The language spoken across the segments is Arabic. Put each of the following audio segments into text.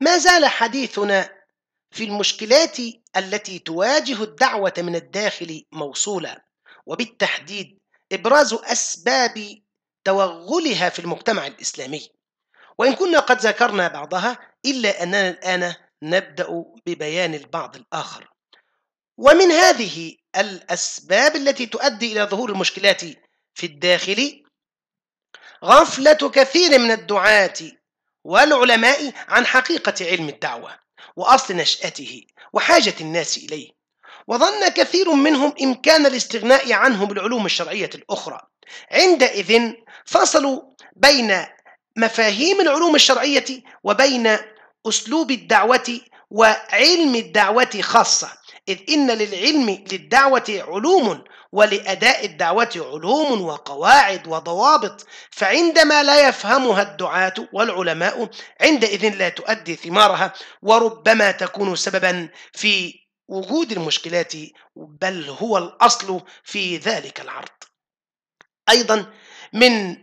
ما زال حديثنا في المشكلات التي تواجه الدعوة من الداخل موصولا وبالتحديد إبراز أسباب توغلها في المجتمع الإسلامي وإن كنا قد ذكرنا بعضها إلا أننا الآن نبدأ ببيان البعض الآخر ومن هذه الأسباب التي تؤدي إلى ظهور المشكلات في الداخل غفلة كثير من الدعاة والعلماء عن حقيقة علم الدعوة وأصل نشأته وحاجة الناس إليه وظن كثير منهم إمكان الاستغناء عنه بالعلوم الشرعية الأخرى عندئذ فصلوا بين مفاهيم العلوم الشرعية وبين أسلوب الدعوة وعلم الدعوة خاصة إذ إن للعلم للدعوة علوم ولأداء الدعوة علوم وقواعد وضوابط فعندما لا يفهمها الدعاة والعلماء عندئذ لا تؤدي ثمارها وربما تكون سببا في وجود المشكلات بل هو الأصل في ذلك العرض أيضا من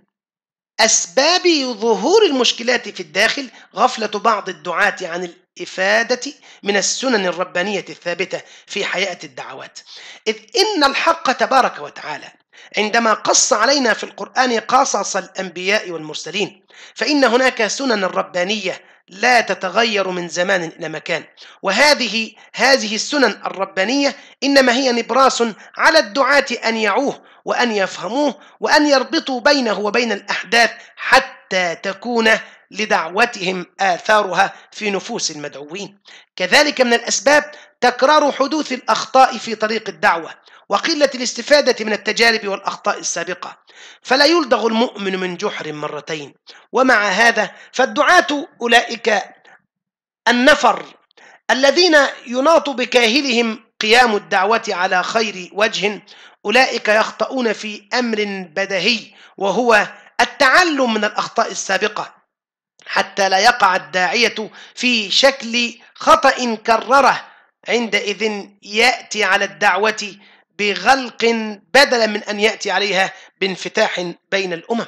أسباب ظهور المشكلات في الداخل غفلة بعض الدعاة عن الإفادة من السنن الربانية الثابتة في حياة الدعوات إذ إن الحق تبارك وتعالى عندما قص علينا في القرآن قصص الأنبياء والمرسلين فإن هناك سنن ربانية لا تتغير من زمان إلى مكان وهذه هذه السنن الربانية إنما هي نبراس على الدعاة أن يعوه وأن يفهموه وأن يربطوا بينه وبين الأحداث حتى تكون لدعوتهم آثارها في نفوس المدعوين كذلك من الأسباب تكرار حدوث الأخطاء في طريق الدعوة وقلة الاستفادة من التجارب والأخطاء السابقة فلا يلدغ المؤمن من جحر مرتين ومع هذا فالدعاة أولئك النفر الذين يناط بكاهلهم قيام الدعوة على خير وجه أولئك يخطئون في أمر بدهي وهو التعلم من الأخطاء السابقة حتى لا يقع الداعية في شكل خطأ كرره عندئذ يأتي على الدعوة بغلق بدلا من أن يأتي عليها بانفتاح بين الأمم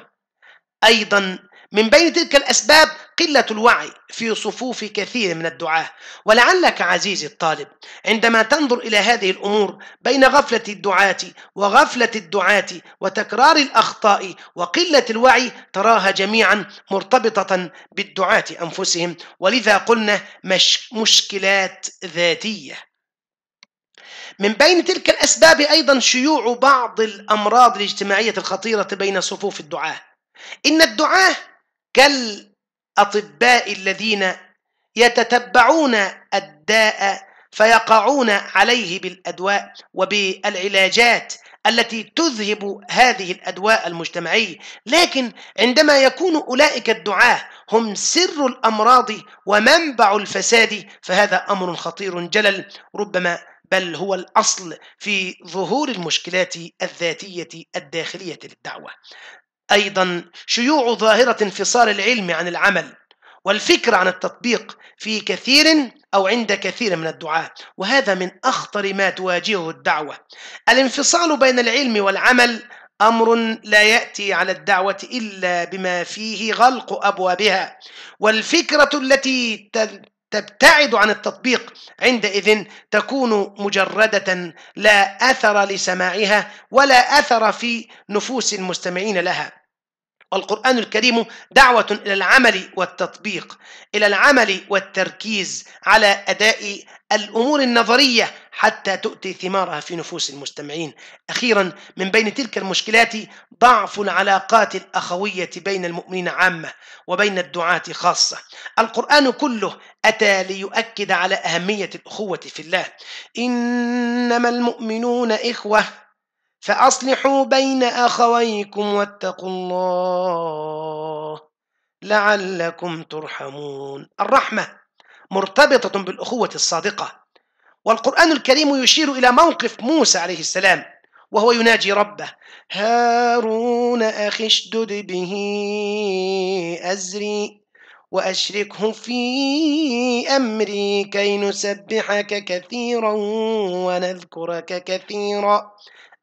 أيضا من بين تلك الأسباب قلة الوعي في صفوف كثير من الدعاة ولعلك عزيزي الطالب عندما تنظر إلى هذه الأمور بين غفلة الدعاة وغفلة الدعاة وتكرار الأخطاء وقلة الوعي تراها جميعا مرتبطة بالدعاة أنفسهم ولذا قلنا مش مشكلات ذاتية من بين تلك الأسباب أيضا شيوع بعض الأمراض الاجتماعية الخطيرة بين صفوف الدعاة إن الدعاة كالأطباء الذين يتتبعون الداء فيقعون عليه بالأدواء وبالعلاجات التي تذهب هذه الأدواء المجتمعية لكن عندما يكون أولئك الدعاة هم سر الأمراض ومنبع الفساد فهذا أمر خطير جلل ربما بل هو الأصل في ظهور المشكلات الذاتية الداخلية للدعوة أيضا شيوع ظاهرة انفصال العلم عن العمل والفكر عن التطبيق في كثير أو عند كثير من الدعاة وهذا من أخطر ما تواجهه الدعوة الانفصال بين العلم والعمل أمر لا يأتي على الدعوة إلا بما فيه غلق أبوابها والفكرة التي تبتعد عن التطبيق عندئذ تكون مجردة لا أثر لسماعها ولا أثر في نفوس المستمعين لها والقرآن الكريم دعوة إلى العمل والتطبيق إلى العمل والتركيز على أداء الأمور النظرية حتى تؤتي ثمارها في نفوس المستمعين أخيرا من بين تلك المشكلات ضعف العلاقات الأخوية بين المؤمنين عامة وبين الدعاة خاصة القرآن كله أتى ليؤكد على أهمية الأخوة في الله إنما المؤمنون إخوة فأصلحوا بين أخويكم واتقوا الله لعلكم ترحمون الرحمة مرتبطة بالأخوة الصادقة والقرآن الكريم يشير إلى موقف موسى عليه السلام وهو يناجي ربه هارون أخي اشدد به أزري وأشركهم في أمري كي نسبحك كثيرا ونذكرك كثيرا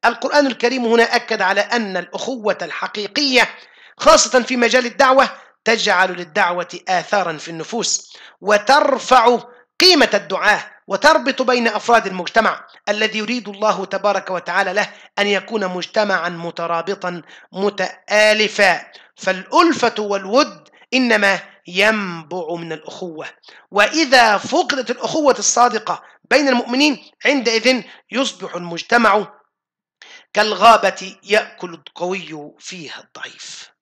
القرآن الكريم هنا أكد على أن الأخوة الحقيقية خاصة في مجال الدعوة تجعل للدعوة آثارا في النفوس وترفع قيمة الدعاة وتربط بين أفراد المجتمع الذي يريد الله تبارك وتعالى له أن يكون مجتمعا مترابطا متآلفا فالألفة والود إنما ينبع من الأخوة وإذا فقدت الأخوة الصادقة بين المؤمنين عندئذ يصبح المجتمع كالغابة يأكل القوي فيها الضعيف